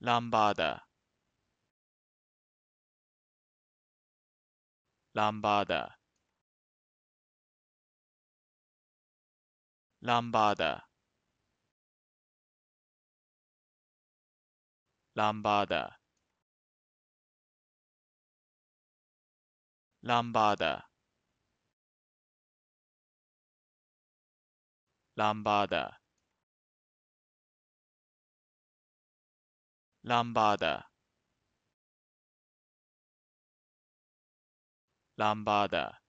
lambada lambada lambada lambada lambada lambada lambada lambada